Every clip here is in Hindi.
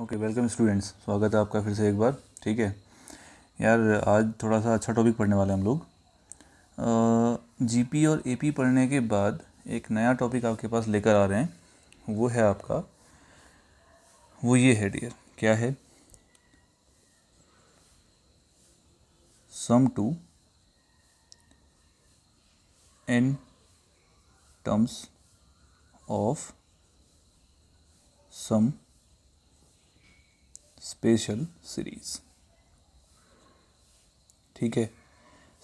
ओके वेलकम स्टूडेंट्स स्वागत है आपका फिर से एक बार ठीक है यार आज थोड़ा सा अच्छा टॉपिक पढ़ने वाले हम लोग जीपी और एपी पढ़ने के बाद एक नया टॉपिक आपके पास लेकर आ रहे हैं वो है आपका वो ये है डियर क्या है sum to n terms of some special series ठीक है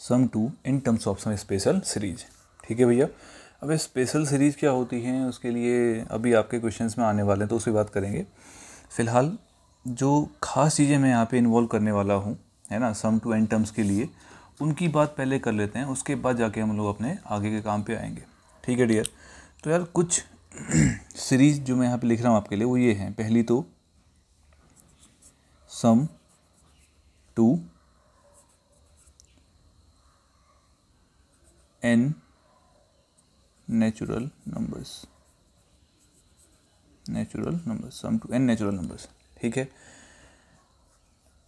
sum to in terms of some special series ठीक है भैया अब स्पेशल सीरीज क्या होती हैं उसके लिए अभी आपके क्वेश्चंस में आने वाले हैं तो उसकी बात करेंगे फ़िलहाल जो खास चीज़ें मैं यहाँ पे इन्वॉल्व करने वाला हूँ है ना सम टू एन टर्म्स के लिए उनकी बात पहले कर लेते हैं उसके बाद जाके हम लोग अपने आगे के काम पे आएंगे ठीक है डियर तो यार कुछ सीरीज़ जो मैं यहाँ पे लिख रहा हूँ आपके लिए वो ये हैं पहली तो sum to n natural numbers natural numbers sum to n natural numbers ठीक है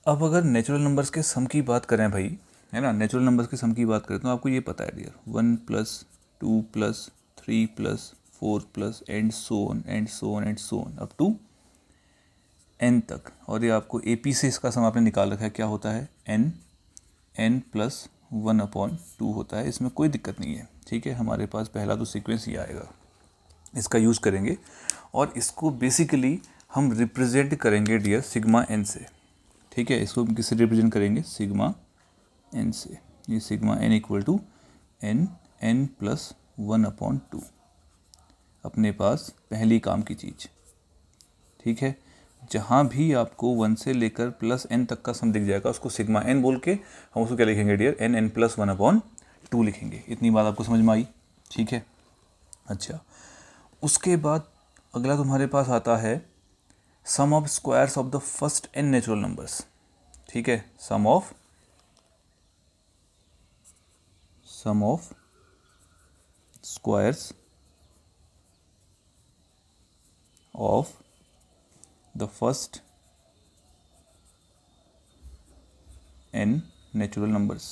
अब अगर नेचुरल नंबर्स के सम की बात करें भाई है ना नेचुरल नंबर्स के सम की बात करें तो आपको ये पता है dear one plus two plus three plus four plus and so on and so on and so on up to n तक और ये आपको ए पी से इसका सम आपने निकाल रखा है क्या होता है n n plus one upon two होता है इसमें कोई दिक्कत नहीं है ठीक है हमारे पास पहला तो सीक्वेंस ही आएगा इसका यूज़ करेंगे और इसको बेसिकली हम रिप्रेजेंट करेंगे डियर सिग्मा एन से ठीक है इसको हम किससे रिप्रेजेंट करेंगे सिग्मा एन से ये sigma n equal to n n plus one upon two अपने पास पहली काम की चीज़ ठीक है जहाँ भी आपको वन से लेकर प्लस एन तक का सम दिख जाएगा उसको सिग्मा एन बोल के हम उसको क्या लिखेंगे dear n n plus one upon two लिखेंगे इतनी बात आपको समझ में आई ठीक है अच्छा उसके बाद अगला तुम्हारे पास आता है sum of squares of the first n natural numbers ठीक है sum of sum of squares of the first n natural numbers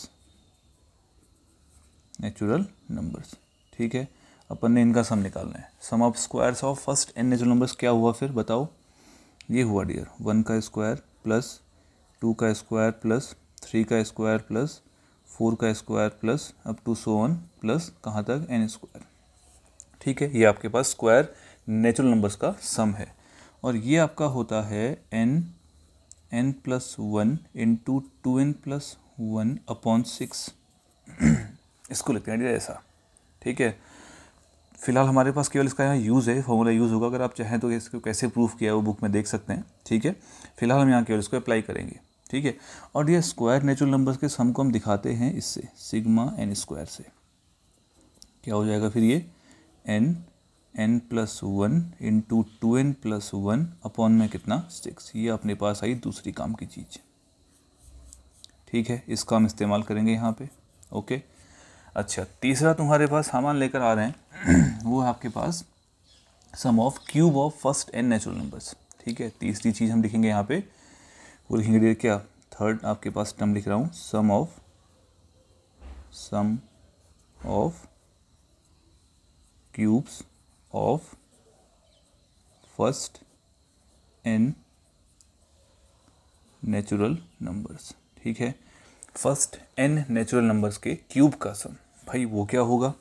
natural numbers ठीक है अपन ने इनका सम निकालना है sum of squares of first n natural numbers क्या हुआ फिर बताओ ये हुआ डियर वन का स्क्वायर प्लस टू का स्क्वायर प्लस थ्री का स्क्वायर प्लस फोर का square plus up to so one plus कहाँ तक एन स्क्वायर ठीक है ये आपके पास स्क्वायर नेचुरल नंबर्स का सम है और ये आपका होता है n n plus one into two n plus one upon six इसको लिखते हैं ऐसा ठीक है फिलहाल हमारे पास केवल इसका यहाँ यूज़ है फॉर्मूला यूज़ होगा अगर आप चाहें तो इसको कैसे प्रूफ किया है वो बुक में देख सकते हैं ठीक है फिलहाल हम यहाँ केवल इसको अप्लाई करेंगे ठीक है और ये स्क्वायर नेचुरल नंबर्स के सम को हम दिखाते हैं इससे सिग्मा एन स्क्वायर से क्या हो जाएगा फिर ये n n plus one into two n plus one upon में कितना सिक्स ये अपने पास आई दूसरी काम की चीज़ ठीक है इसका हम इस्तेमाल करेंगे यहाँ पे ओके अच्छा तीसरा तुम्हारे पास सामान लेकर आ रहे हैं वो है आपके पास sum of cube of first n natural numbers ठीक है तीसरी चीज़ हम लिखेंगे यहाँ पे वो लिखेंगे क्या थर्ड आपके पास टर्म लिख रहा हूँ sum of sum of cubes of first n natural numbers ठीक है फर्स्ट एन नेचुरल नंबर्स के क्यूब का सम भाई वो क्या होगा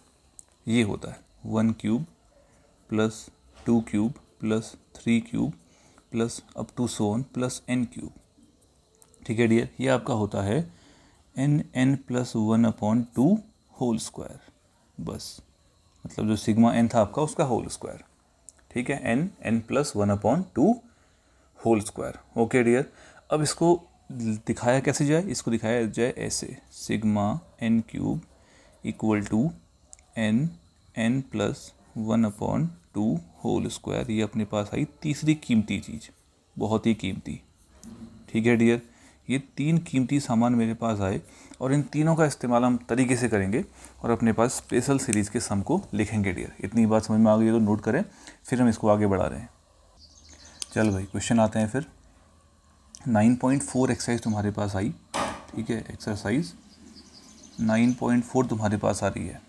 ये होता है one cube plus two cube plus three cube plus up to so on plus n cube ठीक है डियर ये आपका होता है n n plus one upon two whole square बस मतलब जो सिग्मा एन था आपका उसका होल स्क्वायर ठीक है n n plus one upon two whole square okay dear अब इसको दिखाया कैसे जाए इसको दिखाया जाए ऐसे sigma n cube equal to n n plus one upon two whole square ये अपने पास आई तीसरी कीमती चीज़ बहुत ही कीमती ठीक है डियर ये तीन कीमती सामान मेरे पास आए और इन तीनों का इस्तेमाल हम तरीके से करेंगे और अपने पास स्पेशल सीरीज़ के सम को लिखेंगे डियर इतनी बात समझ में आ गई तो नोट करें फिर हम इसको आगे बढ़ा रहे हैं चल भाई क्वेश्चन आते हैं फिर 9.4 एक्सरसाइज तुम्हारे पास आई ठीक है एक्सरसाइज 9.4 तुम्हारे पास आ रही है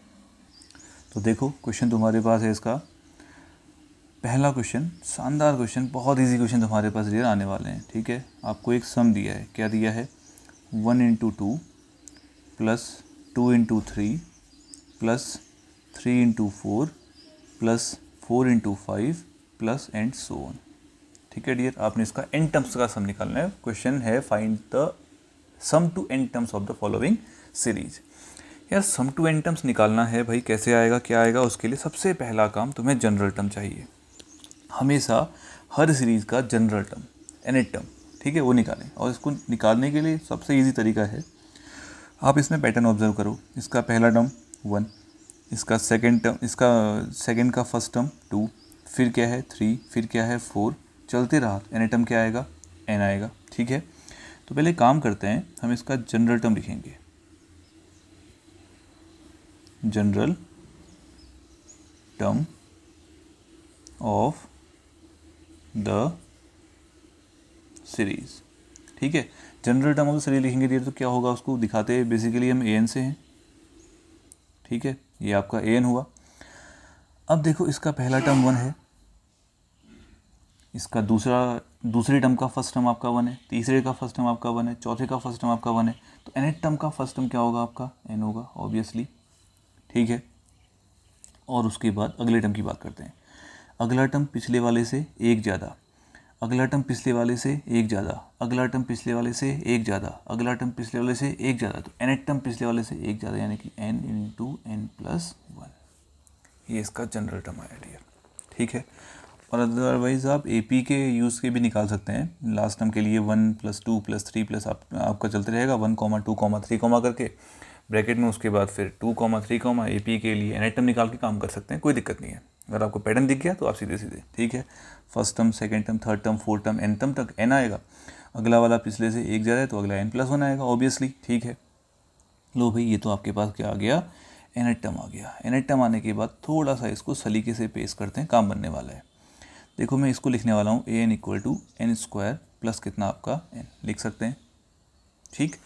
तो देखो क्वेश्चन तुम्हारे पास है इसका पहला क्वेश्चन शानदार क्वेश्चन बहुत इजी क्वेश्चन हमारे पास डियर आने वाले हैं ठीक है आपको एक सम दिया है क्या दिया है one into two plus two into three plus three into four plus four into five plus and so on ठीक है डियर आपने इसका एन टर्म्स का सम निकालना है क्वेश्चन है find the sum to n terms of the following series यार सम टू एन टर्म्स निकालना है भाई कैसे आएगा क्या आएगा उसके लिए सबसे पहला काम तुम्हें जनरल टर्म चाहिए हमेशा हर सीरीज़ का जनरल टर्म एनेट टर्म ठीक है वो निकालें और इसको निकालने के लिए सबसे ईजी तरीका है आप इसमें पैटर्न ऑब्जर्व करो इसका पहला टर्म वन इसका सेकेंड टर्म इसका सेकेंड का फर्स्ट टर्म टू फिर क्या है थ्री फिर क्या है फोर चलते रहा एन टर्म क्या आएगा एन आएगा ठीक है तो पहले काम करते हैं हम इसका जनरल टर्म लिखेंगे general term of the series ठीक है general term of the series लिखेंगे तो, तो क्या होगा उसको दिखाते हैं बेसिकली हम ए एन से हैं ठीक है ये आपका ए एन हुआ अब देखो इसका पहला टर्म वन है इसका दूसरा दूसरे टर्म का फर्स्ट टर्म आपका वन है तीसरे का फर्स्ट टर्म आपका वन है चौथे का फर्स्ट टर्म आपका वन है तो एन टर्म का फर्स्ट टर्म क्या होगा आपका एन होगा ऑब्वियसली ठीक है और उसके बाद अगले टर्म की बात करते हैं अगला टर्म पिछले वाले से एक ज़्यादा अगला टर्म पिछले वाले से एक ज़्यादा अगला टर्म पिछले वाले से एक ज़्यादा अगला टर्म पिछले वाले से एक ज़्यादा तो एन टर्म पिछले वाले से एक ज़्यादा यानी कि n in two n plus one ये इसका जनरल टर्म आया डियर ठीक है और अदरवाइज़ आप ए पी के यूज़ के भी निकाल सकते हैं लास्ट टर्म के लिए one plus two plus three plus आप, आपका चलते रहेगा one comma two comma three comma करके ब्रैकेट में उसके बाद फिर two comma three comma A P के लिए एन टर्म निकाल के काम कर सकते हैं कोई दिक्कत नहीं है अगर आपको पैटर्न दिख गया तो आप सीधे सीधे ठीक है first term second term third term fourth term n term तक एन आएगा अगला वाला पिछले से एक ज़्यादा है तो अगला एन प्लस वन आएगा ऑब्वियसली ठीक है लो भाई ये तो आपके पास क्या आ गया एनेट टर्म आ गया एनेट टर्म आने के बाद थोड़ा सा इसको सलीके से पेश करते हैं काम बनने वाला है देखो मैं इसको लिखने वाला हूँ a n equal to n square plus कितना आपका एन लिख सकते हैं ठीक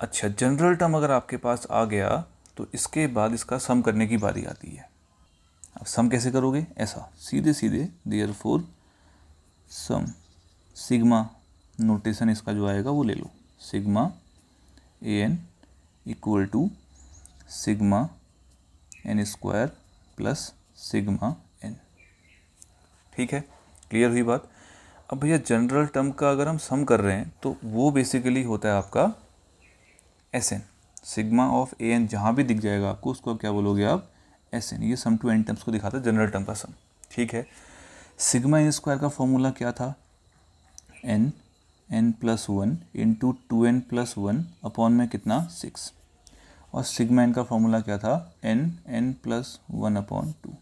अच्छा जनरल टर्म अगर आपके पास आ गया तो इसके बाद इसका सम करने की बारी आती है अब सम कैसे करोगे ऐसा सीधे सीधे therefore sum sigma notation इसका जो आएगा वो ले लो sigma a n equal to sigma n square plus sigma n ठीक है क्लियर हुई बात अब भैया जनरल टर्म का अगर हम सम कर रहे हैं तो वो बेसिकली होता है आपका s n sigma of a n जहाँ भी दिख जाएगा आपको उसको क्या बोलोगे आप ऐसे नहीं ये सम टू एन टर्म्स को दिखाता है जनरल टर्म का सम ठीक है सिग्मा एन स्क्वायर का फॉर्मूला क्या था n n plus one into two n plus one upon में कितना सिक्स और सिग्मा एन का फॉर्मूला क्या था n n plus one upon two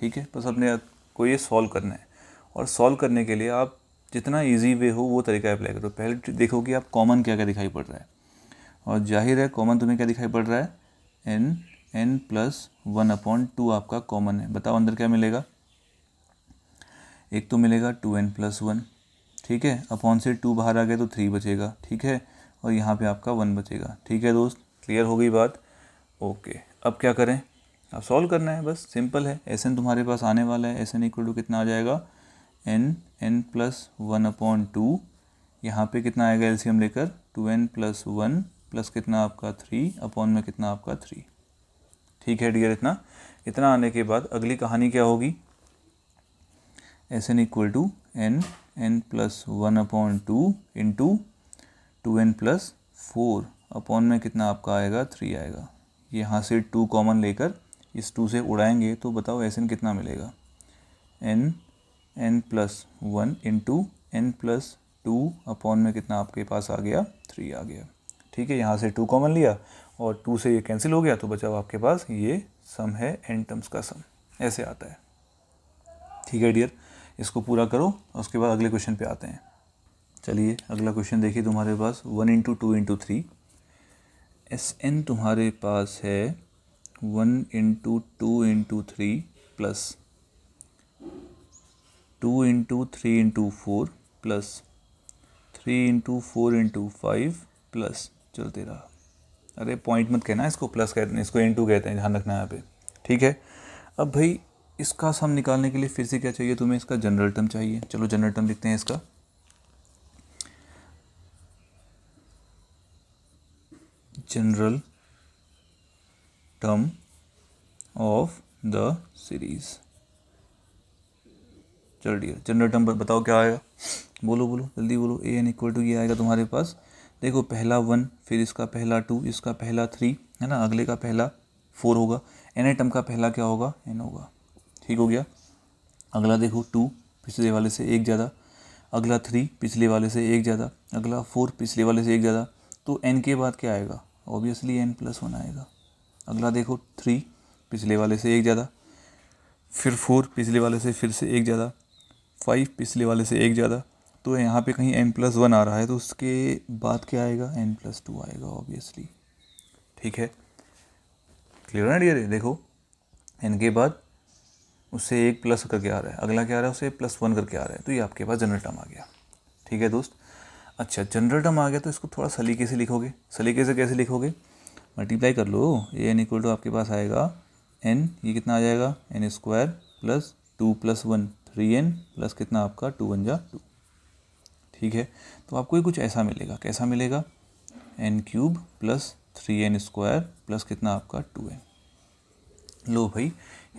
ठीक है बस अपने को ये सॉल्व करना है और सॉल्व करने के लिए आप जितना इजी वे हो वो तरीका अप्लाई करो पहले देखो कि आप कॉमन क्या क्या दिखाई पड़ रहा है और जाहिर है कॉमन तुम्हें क्या दिखाई पड़ रहा है n n plus one upon two आपका कॉमन है बताओ अंदर क्या मिलेगा एक तो मिलेगा टू एन प्लस वन ठीक है अपॉन से टू बाहर आ गए तो थ्री बचेगा ठीक है और यहाँ पे आपका वन बचेगा ठीक है दोस्त क्लियर हो गई बात ओके अब क्या करें अब सॉल्व करना है बस सिंपल है एस एन तुम्हारे पास आने वाला है एस एन इक्वल टू कितना आ जाएगा n n plus one upon two यहाँ पर कितना आएगा एलसीएम लेकर two n plus one plus कितना आपका थ्री अपॉन में कितना आपका थ्री ठीक है डियर इतना इतना आने के बाद अगली कहानी क्या होगी s n equal to n n plus one upon two in two two n plus four upon में कितना आपका आएगा थ्री आएगा यहाँ से टू कॉमन लेकर इस टू से उड़ाएंगे तो बताओ एस एन कितना मिलेगा n n plus one in two n plus two upon में कितना आपके पास आ गया थ्री आ गया ठीक है यहाँ से टू कॉमन लिया और टू से ये कैंसिल हो गया तो बचा आपके पास ये सम है एन टर्म्स का सम ऐसे आता है ठीक है डियर इसको पूरा करो उसके बाद अगले क्वेश्चन पे आते हैं चलिए अगला क्वेश्चन देखिए तुम्हारे पास one into two into three s n तुम्हारे पास है one into two into three plus two into three into four plus three into four into five plus चलते रहा अरे पॉइंट मत कहना इसको प्लस कहते हैं इसको एन टू कहते हैं ध्यान रखना यहाँ पे ठीक है अब भाई इसका सम निकालने के लिए फिर से क्या चाहिए तुम्हें इसका जनरल टर्म चाहिए चलो जनरल टर्म लिखते हैं इसका general term of the series चल डियर जनरल टर्म बताओ क्या आएगा बोलो बोलो जल्दी बोलो ए एन इक्वल टू ये आएगा तुम्हारे पास देखो पहला वन फिर इसका पहला टू इसका पहला थ्री है ना अगले का पहला फोर होगा एन आइटम का पहला क्या होगा एन होगा ठीक हो गया अगला देखो टू पिछले वाले से एक ज़्यादा अगला थ्री पिछले वाले से एक ज़्यादा अगला फोर पिछले वाले से एक ज़्यादा तो एन के बाद क्या आएगा ऑब्वियसली एन प्लस वन आएगा अगला देखो थ्री पिछले वाले से एक ज़्यादा फिर फोर पिछले वाले से फिर से एक ज़्यादा फाइव पिछले वाले से एक ज़्यादा तो यहाँ पे कहीं एन प्लस वन आ रहा है तो उसके बाद क्या आएगा एन प्लस टू आएगा ऑब्वियसली ठीक है क्लियर है डियर देखो एन के बाद उससे एक प्लस करके आ रहा है अगला क्या आ रहा है उसे प्लस वन करके आ रहा है तो ये आपके पास जनरल टर्म आ गया ठीक है दोस्त अच्छा जनरल टर्म आ गया तो इसको थोड़ा सलीके से लिखोगे सलीके से कैसे लिखोगे मल्टीप्लाई कर लो ए एन इक्वल टू आपके पास आएगा एन ये कितना आ जाएगा n square plus two plus one three n plus कितना आपका टू वन जा टू ठीक है तो आपको ये कुछ ऐसा मिलेगा कैसा मिलेगा n cube plus three n square plus कितना आपका टू एन लो भाई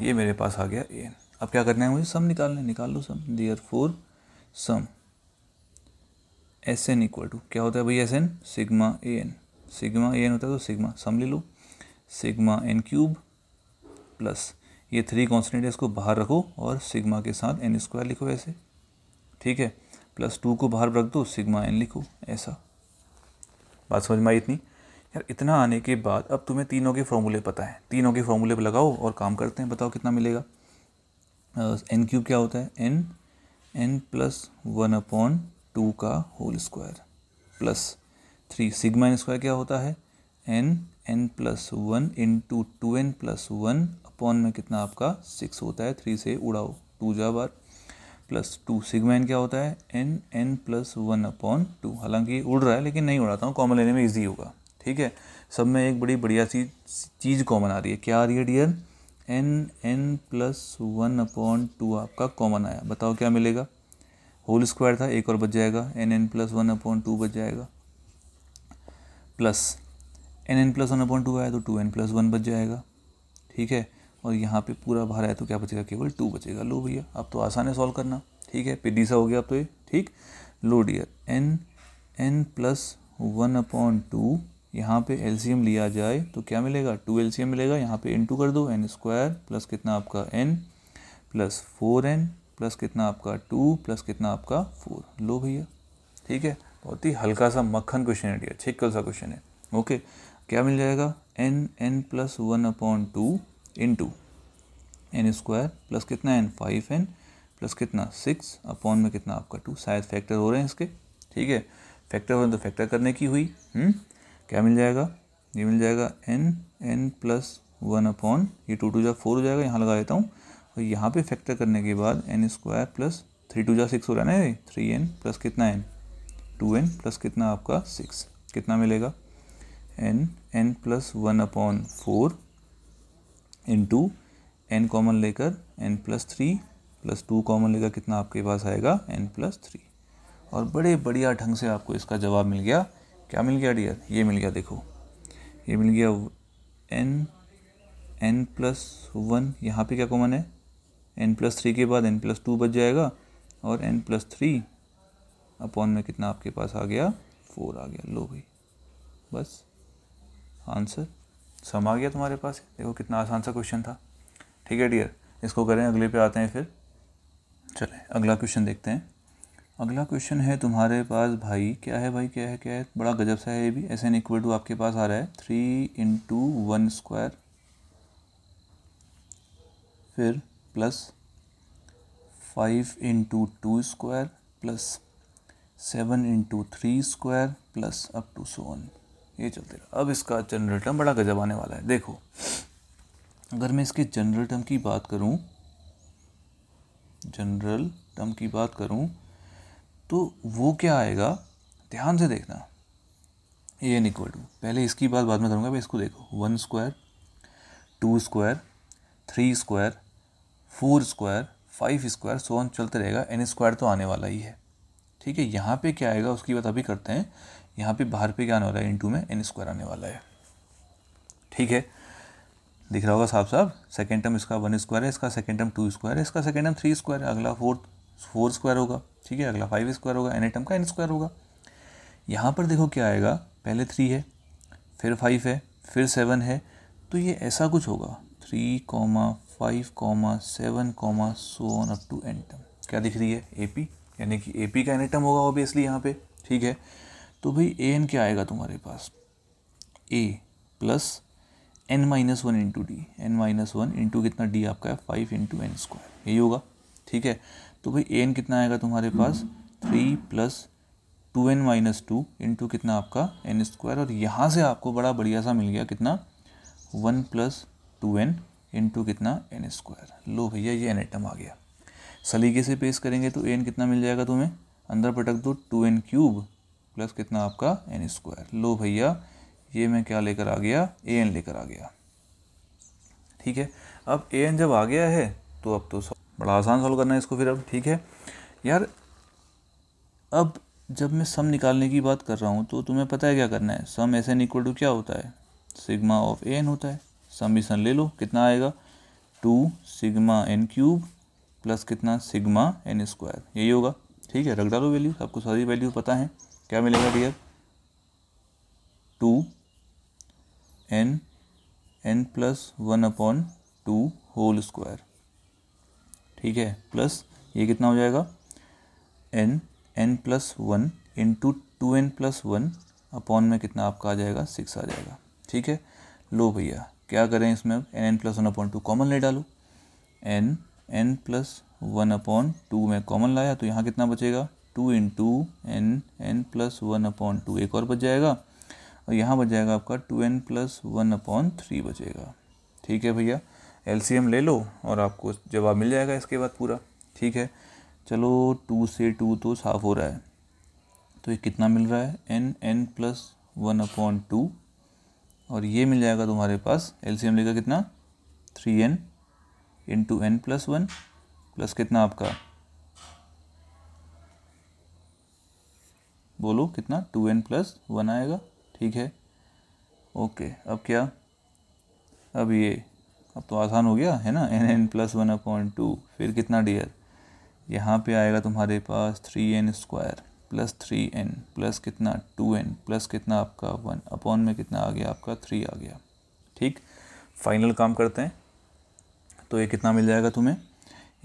ये मेरे पास आ गया ए एन अब क्या करना है मुझे सम निकालना है निकाल लो sum therefore sum s n equal to क्या होता है भाई s n sigma a n sigma a n होता है तो सिग्मा सम ले लो सिग्मा एन क्यूब प्लस ये थ्री कॉन्सटेंट है इसको बाहर रखो और सिग्मा के साथ एन स्क्वायर लिखो ऐसे ठीक है प्लस टू को बाहर रख दो सिग्मा एन लिखो ऐसा बात समझ में आई इतनी यार इतना आने के बाद अब तुम्हें तीनों के फॉर्मूले पता है तीनों के फॉर्मूले लगाओ और काम करते हैं बताओ कितना मिलेगा एन क्यूब क्या होता है n n plus one upon two का whole square plus three sigma n square क्या होता है n n plus one in two two n plus one upon में कितना आपका सिक्स होता है थ्री से उड़ाओ टू जा बार प्लस टू सिग्मा एन क्या होता है n n plus one upon two हालांकि उड़ रहा है लेकिन नहीं उड़ाता हूँ कॉमन लेने में ईजी होगा ठीक है सब में एक बड़ी बढ़िया सी चीज़ कॉमन आ रही है क्या आ रही है dear n n plus one upon two आपका कॉमन आया बताओ क्या मिलेगा होल स्क्वायर था एक और बच जाएगा n n plus one upon two बच जाएगा plus n n plus one upon two आया तो टू एन प्लस वन बच जाएगा ठीक है और यहाँ पे पूरा भार है तो क्या बचेगा केवल टू बचेगा लो भैया अब तो आसान है सॉल्व करना ठीक है फिर डीसा हो गया अब तो ये ठीक लो dear n n plus one upon two यहाँ पे एम लिया जाए तो क्या मिलेगा टू एम मिलेगा यहाँ पे इन टू कर दो एन स्क्वायर प्लस कितना आपका n plus four n plus कितना आपका टू प्लस कितना आपका फोर लो भैया ठीक है बहुत ही हल्का सा मक्खन क्वेश्चन है डियर कल सा क्वेश्चन है ओके क्या मिल जाएगा n n plus one upon two in two n square plus कितना एन फाइव एन प्लस कितना सिक्स अपॉन में कितना आपका टू शायद फैक्टर हो रहे हैं इसके ठीक है फैक्टर हो तो फैक्टर करने की हुई हुँ? हम्म? क्या मिल जाएगा ये मिल जाएगा n n plus one upon ये टू टू जा फोर हो जाएगा यहाँ लगा देता हूँ और यहाँ पे फैक्टर करने के बाद n square plus three two जा सिक्स हो रहा है ना ये थ्री एन प्लस कितना एन टू एन प्लस कितना आपका सिक्स कितना मिलेगा n n plus one upon four into n common लेकर n plus three plus two common लेकर कितना आपके पास आएगा एन प्लस थ्री और बड़े बढ़िया ढंग से आपको इसका जवाब मिल गया क्या मिल गया डियर ये मिल गया देखो ये मिल गया एन एन प्लस वन यहाँ पे क्या कॉमन है एन प्लस थ्री के बाद एन प्लस टू बच जाएगा और एन प्लस थ्री अपॉन में कितना आपके पास आ गया फोर आ गया लो भाई बस आंसर सम आ गया तुम्हारे पास देखो कितना आसान सा क्वेश्चन था ठीक है डियर इसको करें अगले पे आते हैं फिर चले अगला क्वेश्चन देखते हैं अगला क्वेश्चन है तुम्हारे पास भाई क्या है भाई क्या है क्या है बड़ा गजब सा है ये भी एस एन इक्वल टू आपके पास आ रहा है थ्री इंटू वन स्क्वायर फिर plus five into two square plus seven into three square plus up to so on ये चलते रहा अब इसका जनरल टर्म बड़ा गजब आने वाला है देखो अगर मैं इसके जनरल टर्म की बात करूँ जनरल टर्म की बात करूँ तो वो क्या आएगा ध्यान से देखना ए एन इक्वल टू पहले इसकी बात बाद में करूँगा भाई इसको देखो one square two square three square four square five square so on चलते रहेगा एन स्क्वायर तो आने वाला ही है ठीक है यहाँ पे क्या आएगा उसकी बात अभी करते हैं यहाँ पे बाहर पे क्या आने वाला है इनटू में एन स्क्वायर आने वाला है ठीक है दिख रहा होगा साहब साहब सेकेंड टर्म इसका वन स्क्वायर है इसका सेकेंड टर्म टू स्क्वायर है इसका सेकेंड टर्म थ्री स्क्वायर है अगला फोर्थ फोर स्क्वायर होगा ठीक है अगला फाइव स्क्वायर होगा एन टर्म का एन स्क्वायर होगा यहाँ पर देखो क्या आएगा पहले थ्री है फिर फाइव है फिर सेवन है तो ये ऐसा कुछ होगा three comma five comma seven comma so on up to n term क्या दिख रही है ए पी यानी कि ए पी का एन टर्म होगा ऑब्वियसली यहाँ पे ठीक है तो भाई ए एन क्या आएगा तुम्हारे पास a plus n minus one into d n minus one into कितना डी आपका है फाइव इंटू एन स्क्वायर यही होगा ठीक है तो भाई ए एन कितना आएगा तुम्हारे पास three plus two n minus two into कितना आपका एन स्क्वायर और यहाँ से आपको बड़ा बढ़िया सा मिल गया कितना one plus two n into कितना एन स्क्वायर लो भैया ये एन एटम आ गया सलीके से पेश करेंगे तो एन कितना मिल जाएगा तुम्हें अंदर पटक दो टू एन क्यूब प्लस कितना आपका एन स्क्वायर लो भैया ये मैं क्या लेकर आ गया ए एन लेकर आ गया ठीक है अब ए एन जब आ गया है तो अब तो बड़ा आसान सॉल्व करना है इसको फिर अब ठीक है यार अब जब मैं सम निकालने की बात कर रहा हूँ तो तुम्हें पता है क्या करना है सम ऐसे इक्वल टू क्या होता है सिग्मा ऑफ ए एन होता है सम भी सन ले लो कितना आएगा two sigma n cube plus कितना सिग्मा एन स्क्वायर यही होगा ठीक है रख डालो वैल्यू आपको सारी वैल्यू पता है क्या मिलेगा dear two n n plus one upon two whole square ठीक है प्लस ये कितना हो जाएगा n n plus one into two n plus one upon में कितना आपका आ जाएगा सिक्स आ जाएगा ठीक है लो भैया क्या करें इसमें अब n n plus one upon two common ले डालो n n plus one upon two में कॉमन लाया तो यहाँ कितना बचेगा two in two n n plus one upon two एक और बच जाएगा और यहाँ बच जाएगा आपका two n plus one upon three बचेगा ठीक है भैया एम ले लो और आपको जवाब मिल जाएगा इसके बाद पूरा ठीक है चलो टू से टू तो साफ हो रहा है तो ये कितना मिल रहा है n n plus one upon two और ये मिल जाएगा तुम्हारे पास एम लेगा कितना three n into n plus one plus कितना आपका बोलो कितना टू एन प्लस वन आएगा ठीक है ओके अब क्या अब ये अब तो आसान हो गया है ना n n plus one upon two फिर कितना डियर यहाँ पे आएगा तुम्हारे पास three n square plus three n plus कितना टू एन प्लस कितना आपका वन अपॉन में कितना आ गया आपका थ्री आ गया ठीक फाइनल काम करते हैं तो ये कितना मिल जाएगा तुम्हें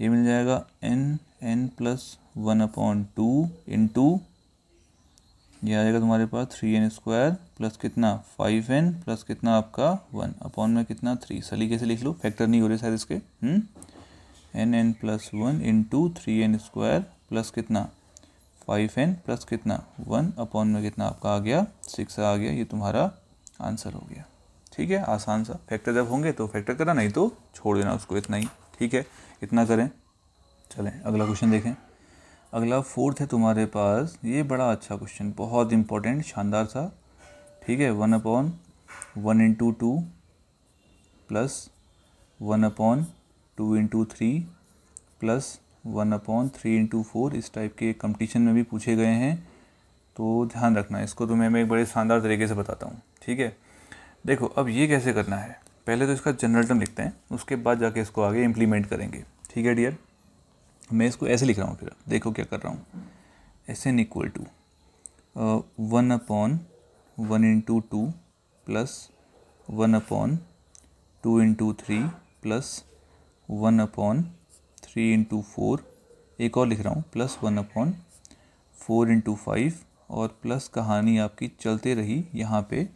ये मिल जाएगा n n plus one upon two in two ये आ जाएगा तुम्हारे पास थ्री एन स्क्वायर प्लस कितना फाइव एन प्लस कितना आपका वन अपॉन में कितना थ्री सलीके से लिख लो फैक्टर नहीं हो रहे शायद इसके n n plus one in two three n square plus कितना फाइव एन प्लस कितना वन अपॉन में कितना आपका आ गया सिक्स आ गया ये तुम्हारा आंसर हो गया ठीक है आसान सा फैक्टर जब होंगे तो फैक्टर करना नहीं तो छोड़ देना उसको इतना ही ठीक है इतना करें चलें अगला क्वेश्चन देखें अगला फोर्थ है तुम्हारे पास ये बड़ा अच्छा क्वेश्चन बहुत इंपॉर्टेंट शानदार सा ठीक है one upon one into two plus one upon two into three plus one upon three into four इस टाइप के कंपटीशन में भी पूछे गए हैं तो ध्यान रखना इसको तो मैं एक बड़े शानदार तरीके से बताता हूँ ठीक है देखो अब ये कैसे करना है पहले तो इसका जनरल टर्म लिखते हैं उसके बाद जाके इसको आगे इम्प्लीमेंट करेंगे ठीक है डियर मैं इसको ऐसे लिख रहा हूँ फिर देखो क्या कर रहा हूँ S n equal to one upon one into two plus one upon two into three plus one upon three into four एक और लिख रहा हूँ plus one upon four into five और प्लस कहानी आपकी चलते रही यहाँ पे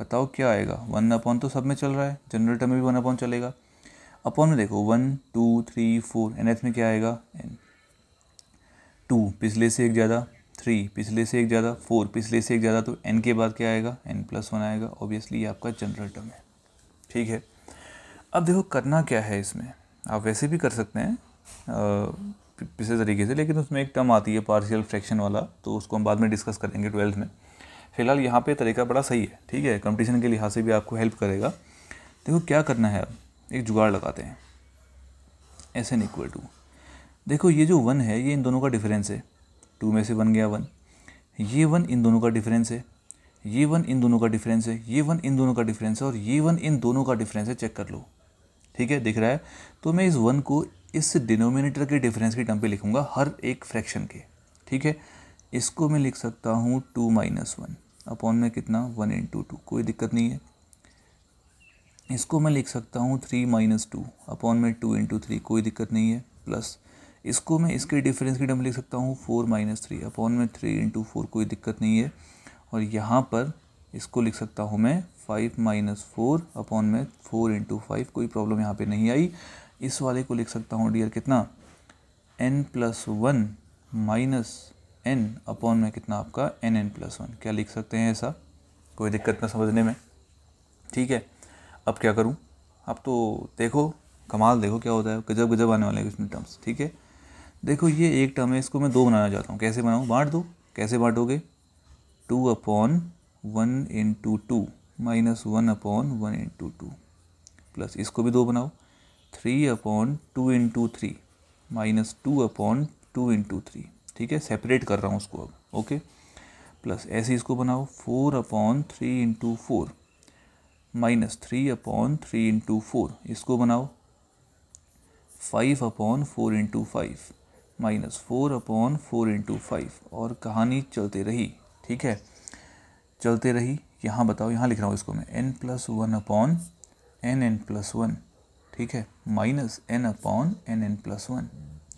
बताओ क्या आएगा वन अपॉन तो सब में चल रहा है जनरल टर्म में भी वन अपॉन चलेगा अपॉन में देखो one two three four nth में क्या आएगा एन टू पिछले से एक ज़्यादा थ्री पिछले से एक ज़्यादा फोर पिछले से एक ज़्यादा तो एन के बाद क्या आएगा एन प्लस वन आएगा ऑब्वियसली ये आपका जनरल टर्म है ठीक है अब देखो करना क्या है इसमें आप वैसे भी कर सकते हैं पिछले तरीके से लेकिन उसमें एक टर्म आती है पार्शियल फ्रैक्शन वाला तो उसको हम बाद में डिस्कस करेंगे ट्वेल्थ में फिलहाल यहाँ पे तरीका बड़ा सही है ठीक है कंपटीशन के लिहाज से भी आपको हेल्प करेगा देखो क्या करना है अब एक जुगाड़ लगाते हैं एस एन इक्वल टू देखो ये जो वन है ये इन दोनों का डिफरेंस है टू में से बन गया वन ये वन इन दोनों का डिफरेंस है ये वन इन दोनों का डिफरेंस है ये वन इन दोनों का डिफरेंस है और ये वन इन दोनों का डिफरेंस है चेक कर लो ठीक है दिख रहा है तो मैं इस वन को इस डिनोमिनेटर के डिफरेंस की टर्म पे लिखूंगा हर एक फ्रैक्शन के ठीक है इसको मैं लिख सकता हूँ टू माइनस वन अपॉन में कितना वन इंटू टू कोई दिक्कत नहीं है इसको मैं लिख सकता हूँ थ्री माइनस टू अपॉन में टू इंटू थ्री कोई दिक्कत नहीं है प्लस इसको मैं इसके डिफरेंस की टर्म लिख सकता हूँ फोर माइनस थ्री अपॉन में थ्री इंटू फोर कोई दिक्कत नहीं है और यहाँ पर इसको लिख सकता हूँ मैं फाइव माइनस फोर अपॉन में फोर इंटू फाइव कोई प्रॉब्लम यहाँ पे नहीं आई इस वाले को लिख सकता हूँ डियर कितना n plus one minus n upon में कितना आपका एन एन प्लस वन क्या लिख सकते हैं ऐसा कोई दिक्कत ना समझने में ठीक है अब क्या करूँ अब तो देखो कमाल देखो क्या होता है गजब गजब आने वाले हैं इसमें टर्म्स ठीक है देखो ये एक टर्म है इसको मैं दो बनाना चाहता हूँ कैसे बनाऊँ बांट दो कैसे बांटोगे two upon one into two minus one upon one into two plus इसको भी दो बनाओ three upon two into three minus two upon two into three ठीक है सेपरेट कर रहा हूँ उसको अब ओके प्लस ऐसे इसको बनाओ four upon three into four minus three upon three into four इसको बनाओ five upon four into five minus four upon four into five और कहानी चलते रही ठीक है चलते रही यहाँ बताओ यहाँ लिख रहा हूँ इसको मैं n plus one upon n n plus one ठीक है minus n upon n n plus one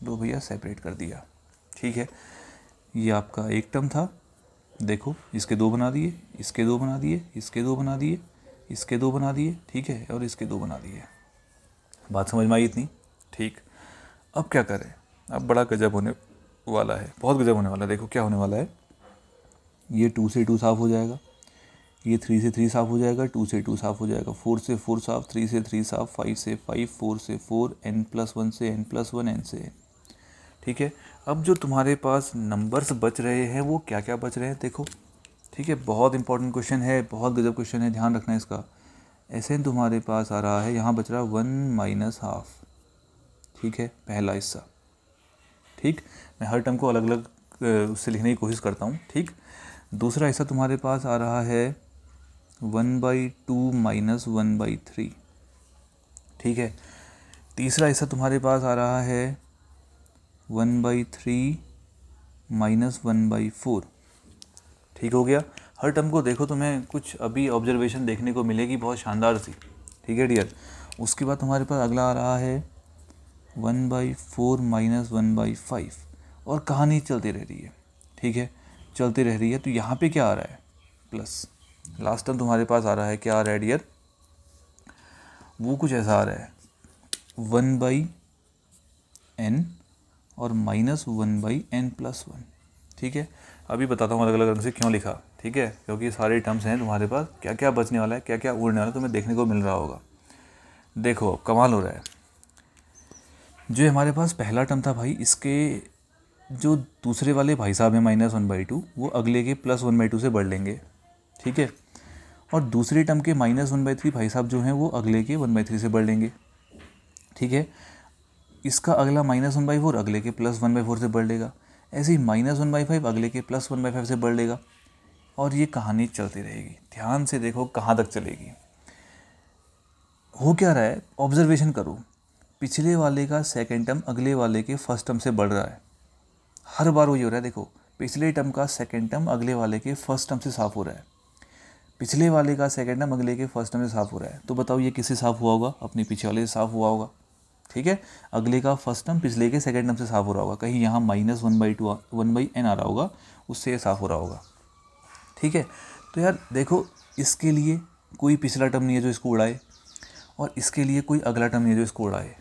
दो भैया सेपरेट कर दिया ठीक है ये आपका एक टर्म था देखो इसके दो बना दिए इसके दो बना दिए इसके दो बना दिए इसके दो बना दिए ठीक है और इसके दो बना दिए बात समझ में आई इतनी ठीक अब क्या करें अब बड़ा गजब होने वाला है बहुत गजब होने वाला है देखो क्या होने वाला है ये टू से टू साफ़ हो जाएगा ये थ्री से थ्री साफ़ हो जाएगा टू से टू साफ़ हो जाएगा फोर से फोर साफ़ थ्री से थ्री साफ़ फाइव से फाइव फोर से फोर एन प्लस वन से एन प्लस वन एन से एन ठीक है अब जो तुम्हारे पास नंबर्स बच रहे हैं वो क्या क्या बच रहे हैं देखो ठीक है बहुत इंपॉर्टेंट क्वेश्चन है बहुत गजब क्वेश्चन है ध्यान रखना इसका एस एन तुम्हारे पास आ रहा है यहाँ बच रहा वन माइनस हाफ ठीक है पहला हिस्सा ठीक मैं हर टर्म को अलग अलग उससे लिखने की कोशिश करता हूँ ठीक दूसरा हिस्सा तुम्हारे पास आ रहा है one by two minus one by three ठीक है तीसरा हिस्सा तुम्हारे पास आ रहा है one by three minus one by four ठीक हो गया हर टर्म को देखो तुम्हें कुछ अभी ऑब्जर्वेशन देखने को मिलेगी बहुत शानदार सी ठीक है डियर उसके बाद तुम्हारे पास अगला आ रहा है one by four minus one by five और कहानी चलती रह रही है ठीक है चलती रह रही है तो यहाँ पे क्या आ रहा है प्लस लास्ट टर्म तुम्हारे पास आ रहा है क्या आ रहा है डियर वो कुछ ऐसा आ रहा है वन बाई एन और minus one by n plus one ठीक है अभी बताता हूँ अलग अलग रंग से क्यों लिखा ठीक है क्योंकि सारे टर्म्स हैं तुम्हारे पास क्या क्या बचने वाला है क्या क्या उड़ने वाला है तुम्हें देखने को मिल रहा होगा देखो अब कमाल हो रहा है जो हमारे पास पहला टर्म था भाई इसके जो दूसरे वाले भाई साहब हैं माइनस वन बाई टू वो अगले के प्लस वन बाई टू से बढ़ लेंगे ठीक है और दूसरे टर्म के माइनस वन बाई थ्री भाई साहब जो हैं वो अगले के वन बाई थ्री से बढ़ लेंगे ठीक है इसका अगला माइनस वन बाई फोर अगले के प्लस वन बाई फोर से बढ़ लेगा ऐसे ही माइनस वन बाई फाइव अगले के प्लस वन बाई फाइव से बढ़ लेगा और ये कहानी चलती रहेगी ध्यान से देखो कहाँ तक चलेगी हो क्या रहा है ऑब्जर्वेशन करो पिछले वाले का सेकेंड टर्म अगले वाले के फर्स्ट टर्म से बढ़ रहा है हर बार वो ये हो रहा है देखो पिछले टर्म का सेकेंड टर्म अगले वाले के फर्स्ट टर्म से साफ हो रहा है पिछले वाले का सेकेंड टर्म अगले के फर्स्ट टर्म से साफ हो रहा है तो बताओ ये किससे साफ हुआ होगा अपने पीछे वाले से साफ हुआ होगा ठीक है अगले का फर्स्ट टर्म पिछले के सेकेंड टर्म से साफ हो रहा होगा कहीं यहाँ minus one by two one by n आ रहा होगा उससे ये साफ हो रहा होगा ठीक है तो यार देखो इसके लिए कोई पिछला टर्म नहीं है जो इसको उड़ाए और इसके लिए कोई अगला टर्म नहीं है जो इसको उड़ाए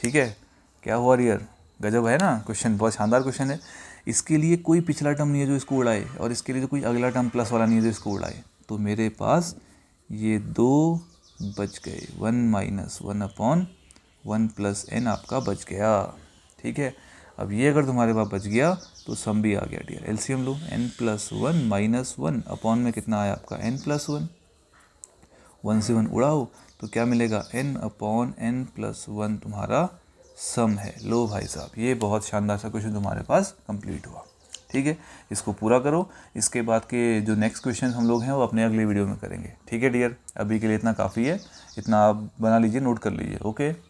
ठीक है क्या हुआ यार गजब है ना क्वेश्चन बहुत शानदार क्वेश्चन है इसके लिए कोई पिछला टर्म नहीं है जो इसको उड़ाए और इसके लिए जो तो कोई अगला टर्म प्लस वाला नहीं है जो इसको उड़ाए तो मेरे पास ये दो बच गए one minus one upon one plus n आपका बच गया ठीक है अब ये अगर तुम्हारे पास बच गया तो सम भी आ गया डियर एलसीएम लो n plus one minus one upon में कितना आया आपका एन प्लस वन वन से वन उड़ाओ तो क्या मिलेगा n upon n plus one तुम्हारा सम है लो भाई साहब ये बहुत शानदार सा क्वेश्चन तुम्हारे पास कंप्लीट हुआ ठीक है इसको पूरा करो इसके बाद के जो नेक्स्ट क्वेश्चन हम लोग हैं वो अपने अगले वीडियो में करेंगे ठीक है डियर अभी के लिए इतना काफ़ी है इतना आप बना लीजिए नोट कर लीजिए ओके